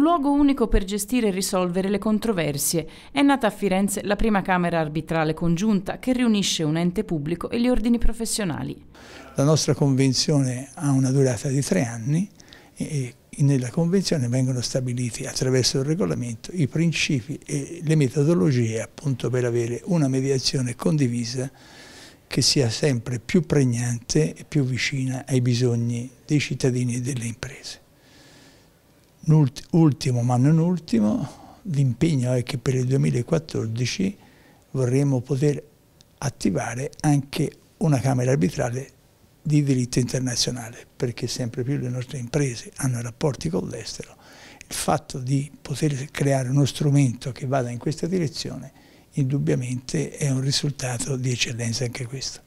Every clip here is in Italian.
un luogo unico per gestire e risolvere le controversie. È nata a Firenze la prima Camera arbitrale congiunta che riunisce un ente pubblico e gli ordini professionali. La nostra convenzione ha una durata di tre anni e nella convenzione vengono stabiliti attraverso il regolamento i principi e le metodologie appunto per avere una mediazione condivisa che sia sempre più pregnante e più vicina ai bisogni dei cittadini e delle imprese ultimo ma non ultimo, l'impegno è che per il 2014 vorremmo poter attivare anche una Camera arbitrale di diritto internazionale, perché sempre più le nostre imprese hanno rapporti con l'estero. Il fatto di poter creare uno strumento che vada in questa direzione indubbiamente è un risultato di eccellenza anche questo.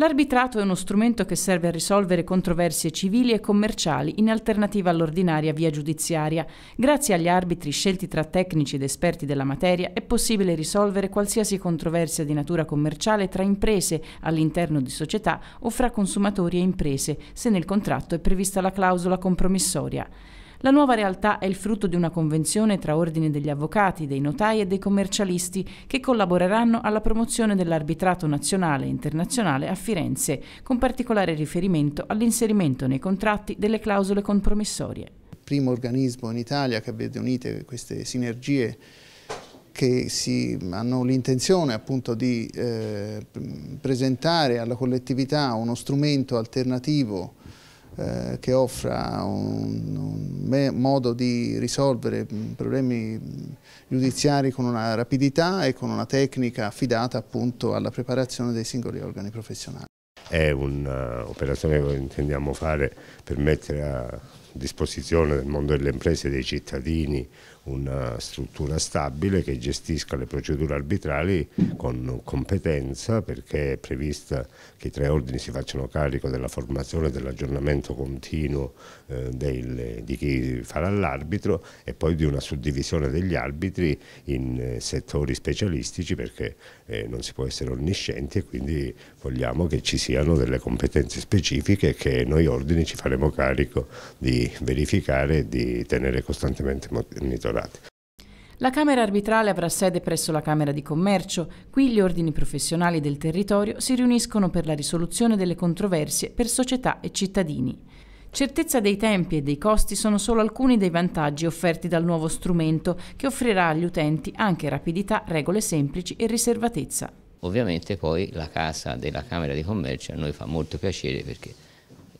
L'arbitrato è uno strumento che serve a risolvere controversie civili e commerciali in alternativa all'ordinaria via giudiziaria. Grazie agli arbitri scelti tra tecnici ed esperti della materia è possibile risolvere qualsiasi controversia di natura commerciale tra imprese all'interno di società o fra consumatori e imprese, se nel contratto è prevista la clausola compromissoria. La nuova realtà è il frutto di una convenzione tra ordini degli avvocati, dei notai e dei commercialisti che collaboreranno alla promozione dell'arbitrato nazionale e internazionale a Firenze, con particolare riferimento all'inserimento nei contratti delle clausole compromissorie. Il primo organismo in Italia che vede unite queste sinergie che si, hanno l'intenzione appunto di eh, presentare alla collettività uno strumento alternativo eh, che offra un, un modo di risolvere mm, problemi giudiziari con una rapidità e con una tecnica affidata appunto alla preparazione dei singoli organi professionali. È un'operazione che intendiamo fare per mettere a disposizione del mondo delle imprese e dei cittadini una struttura stabile che gestisca le procedure arbitrali con competenza perché è prevista che i tre ordini si facciano carico della formazione e dell'aggiornamento continuo eh, del, di chi farà l'arbitro e poi di una suddivisione degli arbitri in eh, settori specialistici perché eh, non si può essere onniscienti e quindi vogliamo che ci siano delle competenze specifiche che noi ordini ci faremo carico di verificare e di tenere costantemente monitorati. La Camera arbitrale avrà sede presso la Camera di Commercio. Qui gli ordini professionali del territorio si riuniscono per la risoluzione delle controversie per società e cittadini. Certezza dei tempi e dei costi sono solo alcuni dei vantaggi offerti dal nuovo strumento che offrirà agli utenti anche rapidità, regole semplici e riservatezza. Ovviamente poi la casa della Camera di Commercio a noi fa molto piacere perché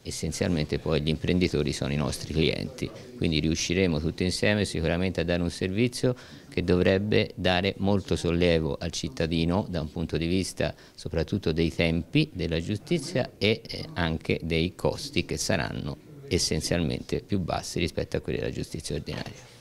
essenzialmente poi gli imprenditori sono i nostri clienti, quindi riusciremo tutti insieme sicuramente a dare un servizio che dovrebbe dare molto sollievo al cittadino da un punto di vista soprattutto dei tempi della giustizia e eh, anche dei costi che saranno essenzialmente più bassi rispetto a quelli della giustizia ordinaria.